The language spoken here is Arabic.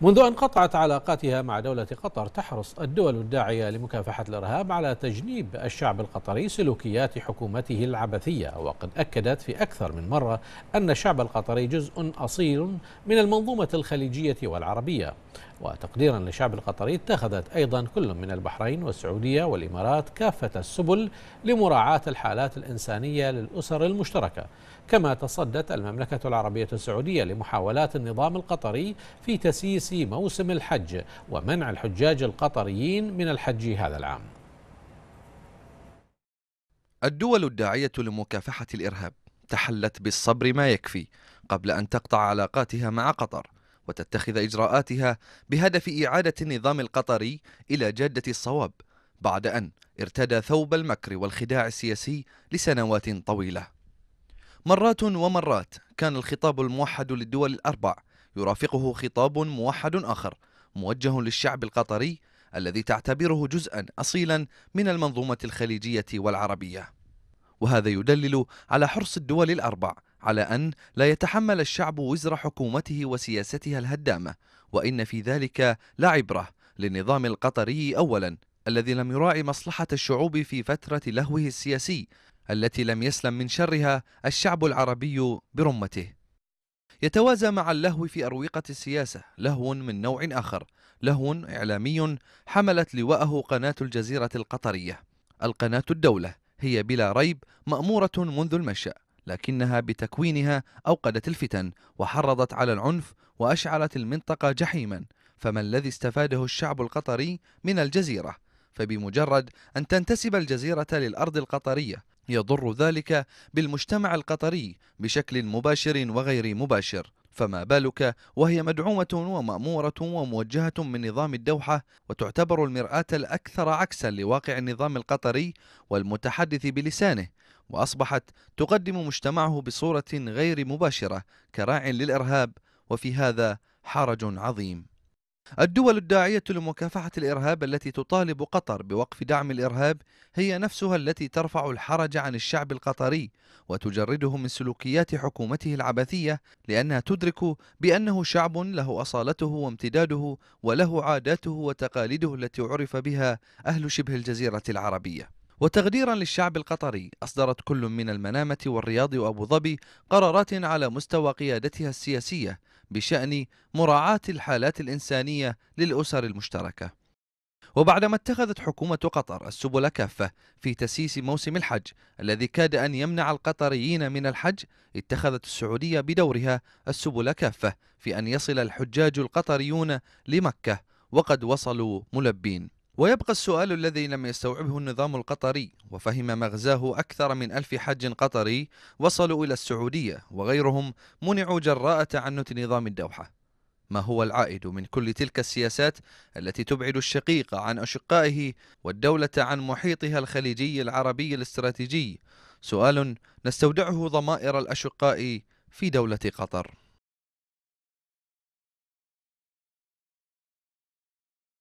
منذ أن قطعت علاقاتها مع دولة قطر تحرص الدول الداعية لمكافحة الإرهاب على تجنيب الشعب القطري سلوكيات حكومته العبثية وقد أكدت في أكثر من مرة أن الشعب القطري جزء أصيل من المنظومة الخليجية والعربية وتقديرا للشعب القطري اتخذت أيضا كل من البحرين والسعودية والإمارات كافة السبل لمراعاة الحالات الإنسانية للأسر المشتركة كما تصدت المملكة العربية السعودية لمحاولات النظام القطري في تسييس تاسيس موسم الحج ومنع الحجاج القطريين من الحج هذا العام الدول الداعية لمكافحة الإرهاب تحلت بالصبر ما يكفي قبل أن تقطع علاقاتها مع قطر وتتخذ إجراءاتها بهدف إعادة النظام القطري إلى جادة الصواب بعد أن ارتدى ثوب المكر والخداع السياسي لسنوات طويلة مرات ومرات كان الخطاب الموحد للدول الأربع يرافقه خطاب موحد آخر موجه للشعب القطري الذي تعتبره جزءا أصيلا من المنظومة الخليجية والعربية وهذا يدلل على حرص الدول الأربع على أن لا يتحمل الشعب وزر حكومته وسياستها الهدامة وإن في ذلك لا عبرة للنظام القطري أولا الذي لم يراعي مصلحة الشعوب في فترة لهوه السياسي التي لم يسلم من شرها الشعب العربي برمته يتوازى مع اللهو في أروقة السياسة لهو من نوع آخر لهو إعلامي حملت لواءه قناة الجزيرة القطرية القناة الدولة هي بلا ريب مأمورة منذ المشا لكنها بتكوينها أوقدت الفتن وحرضت على العنف وأشعلت المنطقة جحيما فما الذي استفاده الشعب القطري من الجزيرة؟ فبمجرد أن تنتسب الجزيرة للأرض القطرية يضر ذلك بالمجتمع القطري بشكل مباشر وغير مباشر فما بالك وهي مدعومة ومأمورة وموجهة من نظام الدوحة وتعتبر المرآة الأكثر عكسا لواقع النظام القطري والمتحدث بلسانه وأصبحت تقدم مجتمعه بصورة غير مباشرة كراع للإرهاب وفي هذا حرج عظيم الدول الداعية لمكافحة الإرهاب التي تطالب قطر بوقف دعم الإرهاب هي نفسها التي ترفع الحرج عن الشعب القطري وتجرده من سلوكيات حكومته العبثية لأنها تدرك بأنه شعب له أصالته وامتداده وله عاداته وتقاليده التي عرف بها أهل شبه الجزيرة العربية وتغديرا للشعب القطري أصدرت كل من المنامة والرياض وأبو ظبي قرارات على مستوى قيادتها السياسية بشأن مراعاة الحالات الإنسانية للأسر المشتركة وبعدما اتخذت حكومة قطر السبل كافة في تسييس موسم الحج الذي كاد أن يمنع القطريين من الحج اتخذت السعودية بدورها السبل كافة في أن يصل الحجاج القطريون لمكة وقد وصلوا ملبين ويبقى السؤال الذي لم يستوعبه النظام القطري وفهم مغزاه أكثر من ألف حج قطري وصلوا إلى السعودية وغيرهم منعوا جراء تعنت نظام الدوحة ما هو العائد من كل تلك السياسات التي تبعد الشقيق عن أشقائه والدولة عن محيطها الخليجي العربي الاستراتيجي سؤال نستودعه ضمائر الأشقاء في دولة قطر